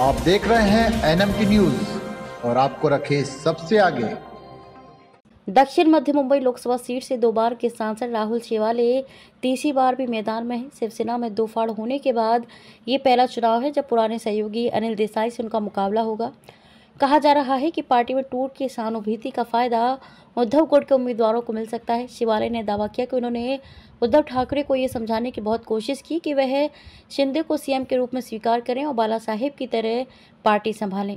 आप देख रहे हैं एनएम की न्यूज और आपको रखे सबसे आगे दक्षिण मध्य मुंबई लोकसभा सीट से दो बार के सांसद राहुल शिवाले तीसरी बार भी मैदान में हैं शिवसेना में दो फाड़ होने के बाद ये पहला चुनाव है जब पुराने सहयोगी अनिल देसाई से उनका मुकाबला होगा कहा जा रहा है कि पार्टी में टूट की सहानुभूति का फायदा उद्धव गोड के उम्मीदवारों को मिल सकता है शिवालय ने दावा किया कि उन्होंने उद्धव ठाकरे को ये समझाने की बहुत कोशिश की कि वह शिंदे को सीएम के रूप में स्वीकार करें और बाला साहेब की तरह पार्टी संभालें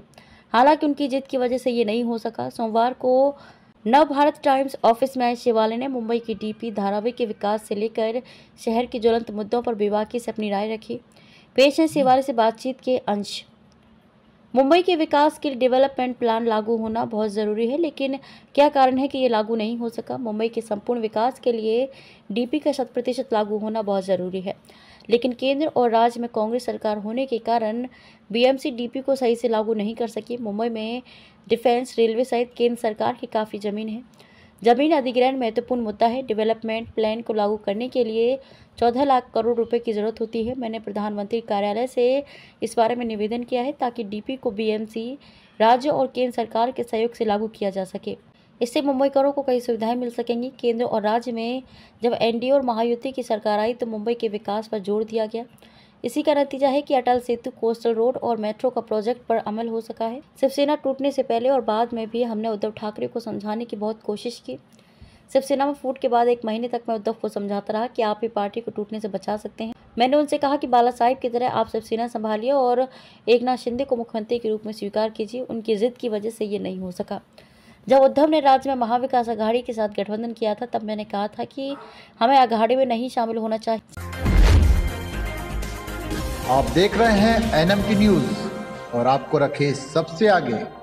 हालांकि उनकी जीत की वजह से ये नहीं हो सका सोमवार को नव भारत टाइम्स ऑफिस में आए शिवालय ने मुंबई की डीपी धारावी के विकास से लेकर शहर के ज्वलंत मुद्दों पर बेबाकी से अपनी राय रखी पेश है शिवालय से बातचीत के अंश मुंबई के विकास के लिए डेवलपमेंट प्लान लागू होना बहुत ज़रूरी है लेकिन क्या कारण है कि ये लागू नहीं हो सका मुंबई के संपूर्ण विकास के लिए डीपी का शत प्रतिशत लागू होना बहुत ज़रूरी है लेकिन केंद्र और राज्य में कांग्रेस सरकार होने के कारण बीएमसी डीपी को सही से लागू नहीं कर सकी मुंबई में डिफेंस रेलवे सहित केंद्र सरकार की काफ़ी ज़मीन है जमीन अधिग्रहण महत्वपूर्ण मुद्दा है डेवलपमेंट प्लान को लागू करने के लिए चौदह लाख करोड़ रुपए की ज़रूरत होती है मैंने प्रधानमंत्री कार्यालय से इस बारे में निवेदन किया है ताकि डीपी को बीएमसी राज्य और केंद्र सरकार के सहयोग से लागू किया जा सके इससे मुंबईकरों को कई सुविधाएं मिल सकेंगी केंद्र और राज्य में जब एनडीए और महायुति की सरकार आई तो मुंबई के विकास पर जोर दिया गया इसी का नतीजा है कि अटल सेतु कोस्टल रोड और मेट्रो का प्रोजेक्ट पर अमल हो सका है शिवसेना टूटने से पहले और बाद में भी हमने उद्धव ठाकरे को समझाने की बहुत कोशिश की शिवसेना में फूट के बाद एक महीने तक मैं उद्धव को समझाता रहा कि आप भी पार्टी को टूटने से बचा सकते हैं मैंने उनसे कहा कि बाला साहिब की तरह आप शिवसेना संभालिए और एक नाथ शिंदे को मुख्यमंत्री के रूप में स्वीकार कीजिए उनकी जिद की वजह से ये नहीं हो सका जब उद्धव ने राज्य में महाविकास अघाड़ी के साथ गठबंधन किया था तब मैंने कहा था कि हमें अघाड़ी में नहीं शामिल होना चाहिए आप देख रहे हैं एनएमटी न्यूज और आपको रखे सबसे आगे